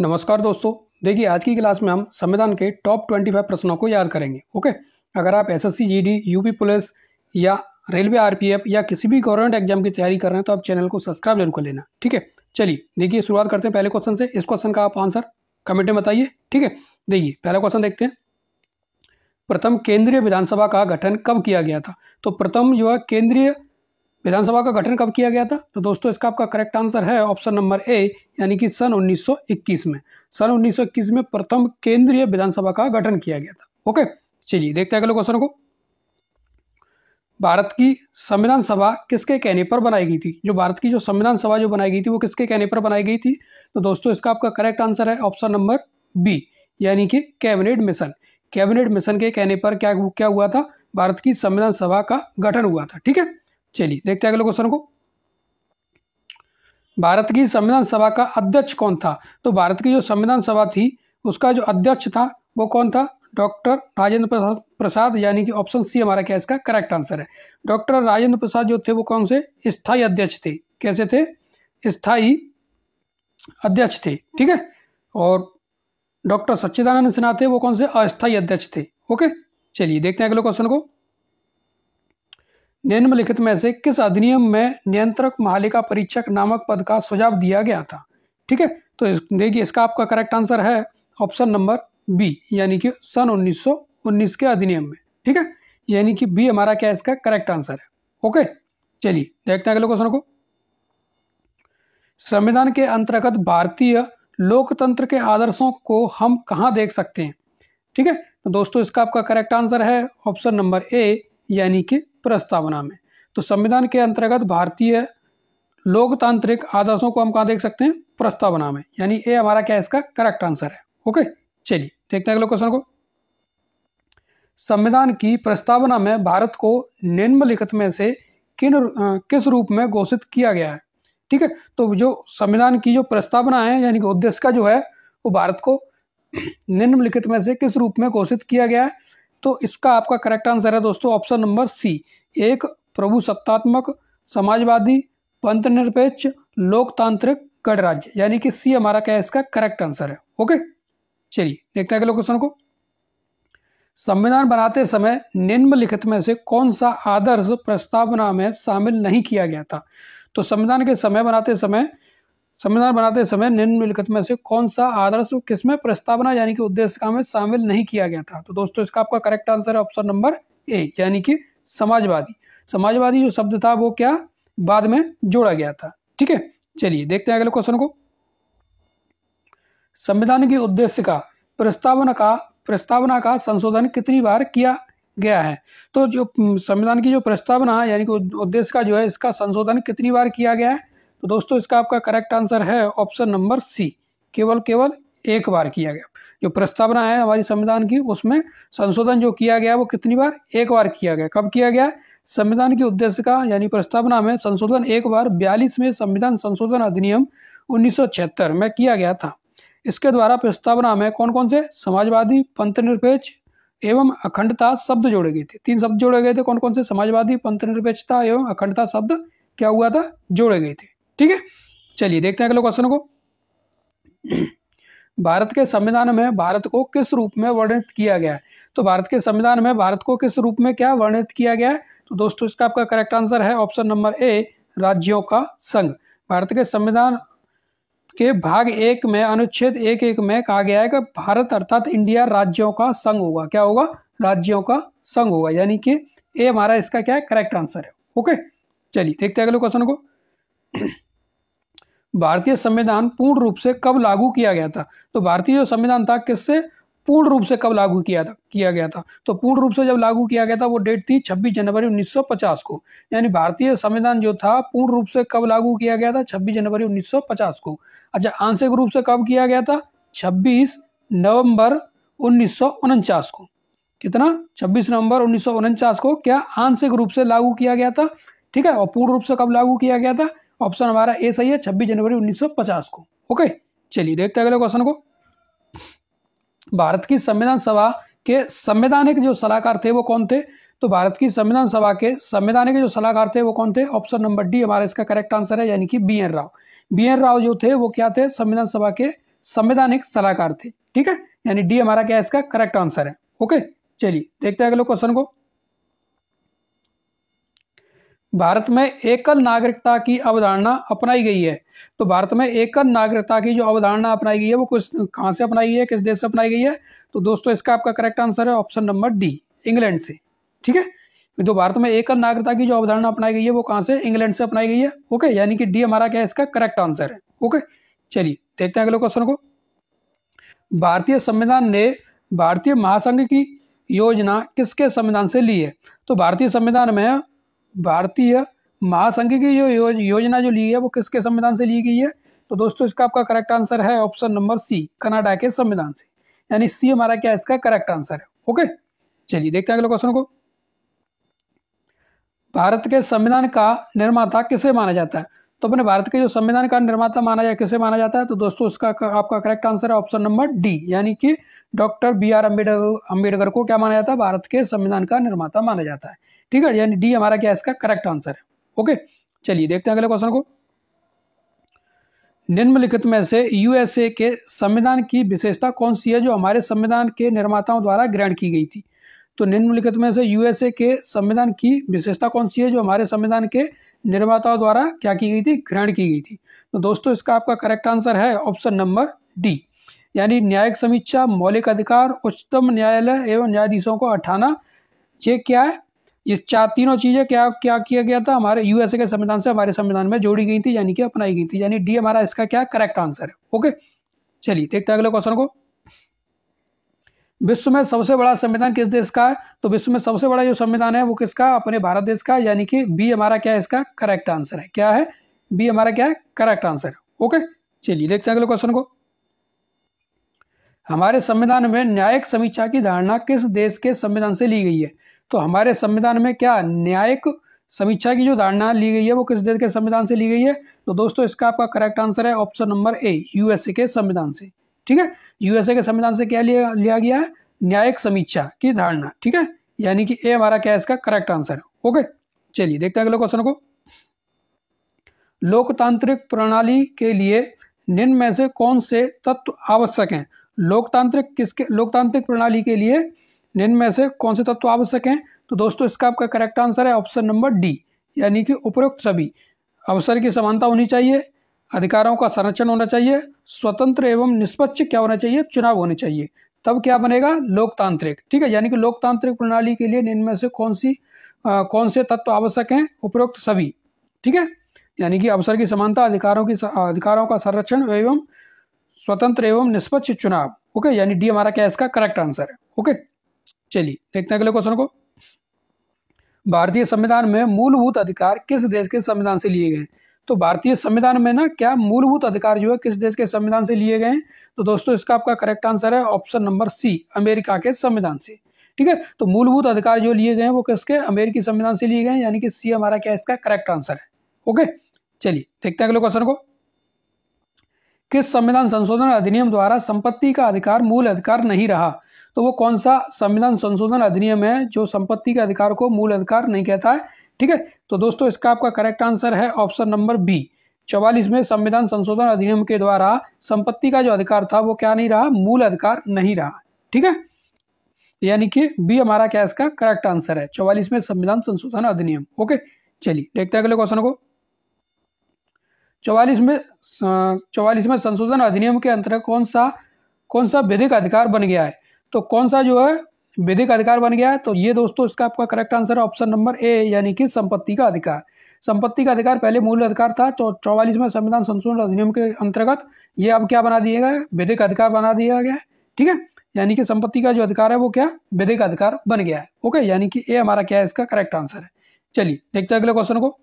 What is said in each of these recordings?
नमस्कार दोस्तों देखिए आज की क्लास में हम संविधान के टॉप 25 प्रश्नों को याद करेंगे ओके अगर आप एसएससी जीडी यूपी पुलिस या रेलवे आरपीएफ या किसी भी गवर्नमेंट एग्जाम की तैयारी कर रहे हैं तो आप चैनल को सब्सक्राइब जरूर कर लेना ठीक है चलिए देखिए शुरुआत करते हैं पहले क्वेश्चन से इस क्वेश्चन का आप आंसर कमेंट में बताइए ठीक है देखिए पहला क्वेश्चन देखते हैं प्रथम केंद्रीय विधानसभा का गठन कब किया गया था तो प्रथम जो है केंद्रीय विधानसभा का गठन कब किया गया था तो दोस्तों इसका आपका करेक्ट आंसर है ऑप्शन नंबर ए यानी कि सन 1921 में सन 1921 में प्रथम केंद्रीय विधानसभा का गठन किया गया था ओके चलिए देखते हैं अगले क्वेश्चन को भारत की संविधान सभा किसके कहने पर बनाई गई थी जो भारत की जो संविधान सभा जो बनाई गई थी वो किसके कहने पर बनाई गई थी तो दोस्तों इसका आपका करेक्ट आंसर है ऑप्शन नंबर बी यानी कि कैबिनेट मिशन कैबिनेट मिशन के कहने पर क्या क्या हुआ था भारत की संविधान सभा का गठन हुआ था ठीक है चलिए देखते हैं अगले क्वेश्चन को भारत की संविधान सभा का अध्यक्ष कौन था तो भारत की जो संविधान सभा थी उसका जो अध्यक्ष था वो कौन था डॉक्टर राजेंद्र प्रसाद यानी कि ऑप्शन सी हमारा क्या इसका करेक्ट आंसर है डॉक्टर राजेंद्र प्रसाद जो थे वो कौन से स्थायी अध्यक्ष थे कैसे थे स्थायी अध्यक्ष थे ठीक है और डॉक्टर सच्चिदानंद सिन्हा थे वो कौन से अस्थायी अध्यक्ष थे ओके चलिए देखते हैं अगले क्वेश्चन को निम्नलिखित में से किस अधिनियम में नियंत्रक महालिका परीक्षक नामक पद का सुझाव दिया गया था ठीक है तो इस, देखिए इसका आपका करेक्ट आंसर है ऑप्शन नंबर बी यानी कि सन 1919 के अधिनियम में ठीक है यानी कि बी हमारा क्या इसका करेक्ट आंसर है ओके चलिए देखते हैं अगले क्वेश्चन को संविधान के अंतर्गत भारतीय लोकतंत्र के आदर्शों को हम कहाँ देख सकते हैं ठीक है तो दोस्तों इसका आपका करेक्ट आंसर है ऑप्शन नंबर ए यानी कि प्रस्तावना में तो संविधान के अंतर्गत भारतीय लोकतांत्रिक आदर्शों को हम कहा देख सकते हैं प्रस्तावना में यानी ए हमारा क्या इसका करेक्ट आंसर है ओके चलिए देखते हैं अगले क्वेश्चन को संविधान की प्रस्तावना में भारत को निम्नलिखित में से किन किस रूप में घोषित किया गया है ठीक है तो जो संविधान की जो प्रस्तावना है यानी कि उद्देश्य का जो है वो भारत को निम्नलिखित में से किस रूप में घोषित किया गया है तो इसका आपका करेक्ट आंसर है दोस्तों ऑप्शन नंबर सी एक प्रभु सत्तात्मक समाजवादी पंथ निरपेक्ष लोकतांत्रिक गणराज्य यानी कि सी हमारा क्या है इसका करेक्ट आंसर है ओके चलिए देखते हैं अगले क्वेश्चन को संविधान बनाते समय निम्नलिखित में से कौन सा आदर्श प्रस्तावना में शामिल नहीं किया गया था तो संविधान के समय बनाते समय संविधान बनाते समय निम्नलिखित में से कौन सा आदर्श किसमें प्रस्तावना यानी कि उद्देश्य में शामिल नहीं किया गया था तो दोस्तों इसका आपका करेक्ट आंसर है ऑप्शन नंबर ए यानी कि समाजवादी समाजवादी जो शब्द था वो क्या बाद में जोड़ा गया था ठीक है चलिए देखते हैं अगले क्वेश्चन को संविधान के उद्देश्य का प्रस्तावना का प्रस्तावना का संशोधन कितनी बार किया गया है तो जो संविधान की जो प्रस्तावना यानी कि उद्देश्य का जो है इसका संशोधन कितनी बार किया गया है तो दोस्तों इसका आपका करेक्ट आंसर है ऑप्शन नंबर सी केवल केवल एक बार किया गया जो प्रस्तावना है हमारी संविधान की उसमें संशोधन जो किया गया वो कितनी बार एक बार किया गया कब किया गया संविधान के उद्देश्य का यानी प्रस्तावना में संशोधन एक बार बयालीस में संविधान संशोधन अधिनियम उन्नीस में किया गया था इसके द्वारा प्रस्तावना में कौन कौन से समाजवादी पंथनिरपेक्ष एवं अखंडता शब्द जोड़े गए थे तीन शब्द जोड़े गए थे कौन कौन से समाजवादी पंथनिरपेक्षता एवं अखंडता शब्द क्या हुआ था जोड़े गए थे ठीक है चलिए देखते हैं अगले क्वेश्चन को भारत के संविधान में भारत को किस रूप में वर्णित किया गया है तो भारत के संविधान में भारत को किस रूप में क्या वर्णित किया गया है तो दोस्तों इसका आपका करेक्ट आंसर है ऑप्शन नंबर ए राज्यों का संघ भारत के संविधान के भाग एक में अनुच्छेद एक एक में कहा गया है कि भारत अर्थात इंडिया राज्यों का संघ होगा क्या होगा राज्यों का संघ होगा यानी कि ए हमारा इसका क्या है करेक्ट आंसर है ओके चलिए देखते हैं अगले क्वेश्चन को भारतीय संविधान पूर्ण रूप से कब लागू किया गया था तो भारतीय जो संविधान था किससे पूर्ण रूप से कब लागू किया था किया गया था तो पूर्ण रूप से जब लागू किया गया था वो डेट थी 26 जनवरी 1950 को यानी भारतीय संविधान जो था पूर्ण रूप से कब लागू किया गया था 26 जनवरी 1950 को अच्छा आंशिक रूप से कब किया गया था 26 नवंबर उन्नीस को कितना 26 नवंबर उन्नीस को क्या आंशिक रूप से लागू किया गया था ठीक है और पूर्ण रूप से कब लागू किया गया था ऑप्शन हमारा ए सही है छब्बीस जनवरी 1950 को ओके चलिए देखते हैं अगले क्वेश्चन को भारत की संविधान सभा के संवैधानिक जो सलाहकार थे वो कौन थे तो भारत की संविधान सभा के संवैधानिक जो सलाहकार थे वो कौन थे ऑप्शन नंबर डी हमारा इसका करेक्ट आंसर है यानी कि B N Rao B N Rao जो थे वो क्या थे संविधान सभा के संवैधानिक सलाहकार थे ठीक है यानी डी हमारा क्या इसका करेक्ट आंसर है ओके चलिए देखते हैं अगले क्वेश्चन को भारत में एकल नागरिकता की अवधारणा अपनाई गई है तो भारत में एकल नागरिकता की जो अवधारणा अपनाई गई है वो कुछ कहाँ से अपनाई है किस देश से अपनाई गई है तो दोस्तों इसका आपका करेक्ट आंसर है ऑप्शन नंबर डी इंग्लैंड से ठीक है तो भारत में एकल नागरिकता की जो अवधारणा अपनाई गई है वो कहाँ से इंग्लैंड से अपनाई गई है ओके यानी कि डी हमारा क्या है इसका करेक्ट आंसर है ओके चलिए देखते हैं अगले क्वेश्चन को भारतीय संविधान ने भारतीय महासंघ की योजना किसके संविधान से ली है तो भारतीय संविधान में भारतीय महासंघ की जो यो, योजना जो ली है वो किसके संविधान से ली गई है तो दोस्तों इसका आपका करेक्ट आंसर है ऑप्शन नंबर सी कनाडा के संविधान से यानी सी हमारा क्या इसका करेक्ट आंसर है ओके चलिए देखते हैं अगले क्वेश्चन को भारत के संविधान का निर्माता किसे माना जाता है तो अपने भारत के जो संविधान का निर्माता माना जाए किसे माना जाता है तो दोस्तों उसका आपका करेक्ट आंसर है ऑप्शन नंबर डी यानी कि doctor B R Ambedkar Ambedkar को क्या माना जाता है भारत के संविधान का निर्माता माना जाता है ठीक है यानी डी हमारा क्या इसका करेक्ट आंसर है ओके चलिए देखते हैं अगले क्वेश्चन को निम्नलिखित में से यूएसए के संविधान की विशेषता कौन सी है जो हमारे संविधान के निर्माताओं द्वारा ग्रहण की गई थी तो निम्नलिखित में से यूएसए के संविधान की विशेषता कौन सी है जो हमारे संविधान के निर्माताओं द्वारा क्या की गई थी ग्रहण की गई थी तो दोस्तों इसका आपका करेक्ट आंसर है ऑप्शन नंबर डी यानी न्यायिक समीक्षा मौलिक अधिकार उच्चतम न्यायालय एवं न्यायाधीशों को हटाना ये क्या है ये चार तीनों चीज़ें क्या क्या किया गया था हमारे यूएसए के संविधान से हमारे संविधान में जोड़ी गई थी यानी कि अपनाई गई थी यानी डी हमारा इसका क्या करेक्ट आंसर है ओके चलिए देखते हैं अगले क्वेश्चन को विश्व में सबसे बड़ा संविधान किस देश का है तो विश्व में सबसे बड़ा जो संविधान है वो किसका अपने भारत देश का यानी कि बी हमारा क्या है इसका करेक्ट आंसर है क्या है बी हमारा क्या है करेक्ट आंसर है ओके चलिए देखते हैं अगले क्वेश्चन को हमारे संविधान में न्यायिक समीक्षा की धारणा किस देश के संविधान से ली गई है तो हमारे संविधान में क्या न्यायिक समीक्षा की जो धारणा ली गई है वो किस देश के संविधान से ली गई है तो दोस्तों इसका आपका करेक्ट आंसर है ऑप्शन नंबर ए यूएसए के संविधान से ठीक है यूएसए के संविधान से क्या लिया लिया गया है न्यायिक समीक्षा की धारणा ठीक है यानी कि ए हमारा क्या है इसका करेक्ट आंसर है ओके चलिए देखते हैं अगले क्वेश्चन को लोकतांत्रिक प्रणाली के लिए निम्न में से कौन से तत्व आवश्यक हैं लोकतांत्रिक किसके लोकतांत्रिक प्रणाली के लिए निम्न में से कौन से तत्व आवश्यक हैं तो दोस्तों इसका आपका करेक्ट आंसर है ऑप्शन नंबर डी यानी कि उपरोक्त सभी अवसर की समानता होनी चाहिए अधिकारों का संरक्षण होना चाहिए स्वतंत्र एवं निष्पक्ष क्या होना चाहिए चुनाव होने चाहिए तब क्या बनेगा लोकतांत्रिक ठीक है यानी कि लोकतांत्रिक प्रणाली के लिए इनमें से कौन सी आ, कौन से तत्व आवश्यक हैं उपरोक्त सभी ठीक है यानी कि अवसर की समानता अधिकारों की अधिकारों का संरक्षण एवं स्वतंत्र एवं निष्पक्ष चुनाव ओके यानी डी हमारा क्या इसका करेक्ट आंसर है ओके चलिए देखते हैं अगले क्वेश्चन को भारतीय संविधान में मूलभूत अधिकार किस देश के संविधान से लिए गए तो भारतीय संविधान में ना क्या मूलभूत अधिकार जो है किस देश के संविधान से लिए गए हैं तो दोस्तों इसका आपका करेक्ट आंसर है ऑप्शन नंबर सी अमेरिका के संविधान से ठीक है तो मूलभूत अधिकार जो लिए गए हैं वो किसके अमेरिकी संविधान से लिए गए हैं यानी कि सी हमारा क्या इसका करेक्ट आंसर है ओके चलिए देखते हैं अगले क्वेश्चन को किस संविधान संशोधन अधिनियम द्वारा संपत्ति का अधिकार मूल अधिकार नहीं रहा तो वो कौन सा संविधान संशोधन अधिनियम है जो संपत्ति के अधिकार को मूल अधिकार नहीं कहता है ठीक है तो दोस्तों इसका आपका करेक्ट आंसर है ऑप्शन नंबर बी चौवालीस में संविधान संशोधन अधिनियम के द्वारा संपत्ति का जो अधिकार था वो क्या नहीं रहा मूल अधिकार नहीं रहा ठीक है यानी कि बी हमारा क्या इसका करेक्ट आंसर है चौवालीस में संविधान संशोधन अधिनियम ओके चलिए देखते हैं अगले क्वेश्चन को चौवालीस में चौवालीस में संशोधन अधिनियम के अंतर्गत कौन सा कौन सा विधिक अधिकार बन गया है तो कौन सा जो है विधिक अधिकार बन गया है तो ये दोस्तों इसका आपका करेक्ट आंसर है ऑप्शन नंबर ए यानी कि संपत्ति का अधिकार संपत्ति का अधिकार पहले मूल अधिकार था चौवालीसवें संविधान संशोधन अधिनियम के अंतर्गत ये अब क्या बना दिया गया विधिक अधिकार बना दिया गया है ठीक है यानी कि संपत्ति का जो अधिकार है वो क्या विधिक अधिकार बन गया है ओके यानी कि ये हमारा क्या है इसका करेक्ट आंसर है चलिए देखते हैं अगले क्वेश्चन को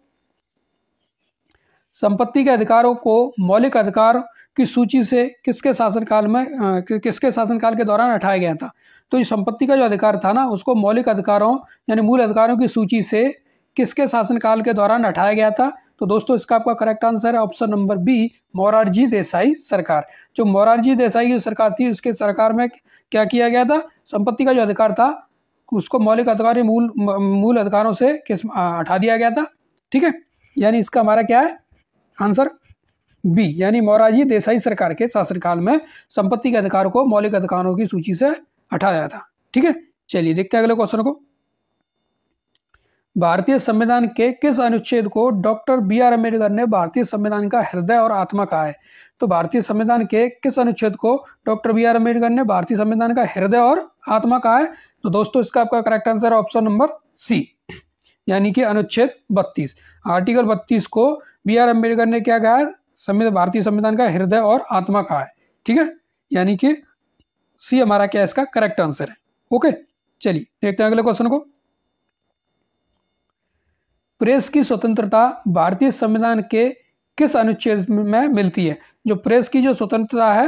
संपत्ति के अधिकारों को मौलिक अधिकार की सूची से किसके शासनकाल में किसके शासनकाल के दौरान हटाया गया था तो ये संपत्ति का जो अधिकार था ना उसको मौलिक अधिकारों यानी मूल अधिकारों की सूची से किसके शासनकाल के दौरान हटाया गया था तो दोस्तों इसका आपका करेक्ट आंसर है option number B Morarji Desai सरकार जो मोरारजी देसाई की सरकार थी उसके सरकार में क्या किया गया था संपत्ति का जो अधिकार था उसको मौलिक अधिकार मूल मूल अधिकारों से किस हटा दिया गया था ठीक है यानी इसका हमारा क्या है आंसर बी यानी मोराजी देसाई सरकार के शासनकाल में संपत्ति के अधिकार को मौलिक अधिकारों की सूची से हटाया था ठीक है चलिए देखते हैं अगले क्वेश्चन को भारतीय संविधान के किस अनुच्छेद को डॉक्टर बी आर अम्बेडकर ने भारतीय संविधान का हृदय और आत्मा कहा है तो भारतीय संविधान के किस अनुच्छेद को डॉक्टर बी आर अम्बेडकर ने भारतीय संविधान का हृदय और आत्मा कहा है तो दोस्तों इसका आपका correct answer option number C यानी कि अनुच्छेद बत्तीस आर्टिकल बत्तीस को बी आर अम्बेडकर ने क्या कहा संविधान भारतीय संविधान का हृदय और आत्मा कहा है ठीक है यानी कि सी हमारा क्या इसका करेक्ट आंसर है ओके चलिए देखते हैं अगले क्वेश्चन को प्रेस की स्वतंत्रता भारतीय संविधान के किस अनुच्छेद में मिलती है जो प्रेस की जो स्वतंत्रता है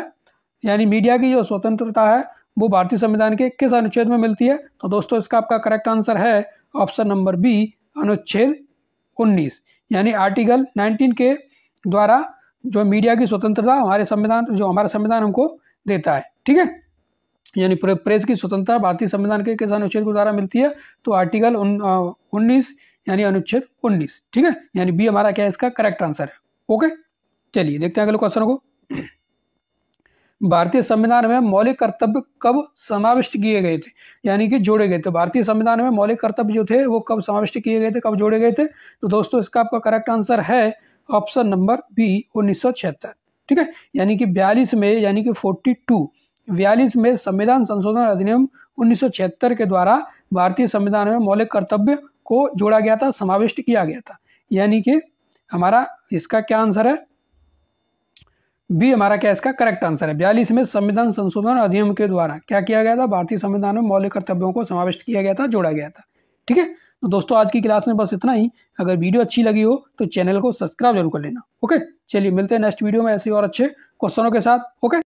यानी मीडिया की जो स्वतंत्रता है वो भारतीय संविधान के किस अनुच्छेद में मिलती है तो दोस्तों इसका आपका करेक्ट आंसर है ऑप्शन नंबर बी अनुच्छेद 19 यानी आर्टिकल 19 के द्वारा जो मीडिया की स्वतंत्रता हमारे संविधान जो हमारा संविधान हमको देता है ठीक है यानी प्रेस की स्वतंत्रता भारतीय संविधान के किस अनुच्छेद के द्वारा मिलती है तो आर्टिकल उन्नीस यानी अनुच्छेद उन्नीस ठीक है यानी बी हमारा क्या है इसका करेक्ट आंसर है ओके चलिए देखते हैं अगले क्वेश्चन को भारतीय संविधान में मौलिक कर्तव्य कब समाविष्ट किए गए थे यानी कि जोड़े गए थे भारतीय संविधान में मौलिक कर्तव्य जो थे वो कब समाविष्ट किए गए थे कब जोड़े गए थे तो दोस्तों इसका आपका करेक्ट आंसर है ऑप्शन नंबर बी उन्नीस ठीक है यानी कि बयालीस में यानी कि फोर्टी टू बयालीस में संविधान संशोधन अधिनियम उन्नीस के द्वारा भारतीय संविधान में मौलिक कर्तव्य को जोड़ा गया था समाविष्ट किया गया था यानी कि हमारा इसका क्या आंसर है बी हमारा क्या इसका करेक्ट आंसर है बयालीस में संविधान संशोधन अधिनियम के द्वारा क्या किया गया था भारतीय संविधान में मौलिक कर्तव्यों को समाविष्ट किया गया था जोड़ा गया था ठीक है तो दोस्तों आज की क्लास में बस इतना ही अगर वीडियो अच्छी लगी हो तो चैनल को सब्सक्राइब जरूर कर लेना ओके चलिए मिलते हैं नेक्स्ट वीडियो में ऐसे और अच्छे क्वेश्चनों के साथ ओके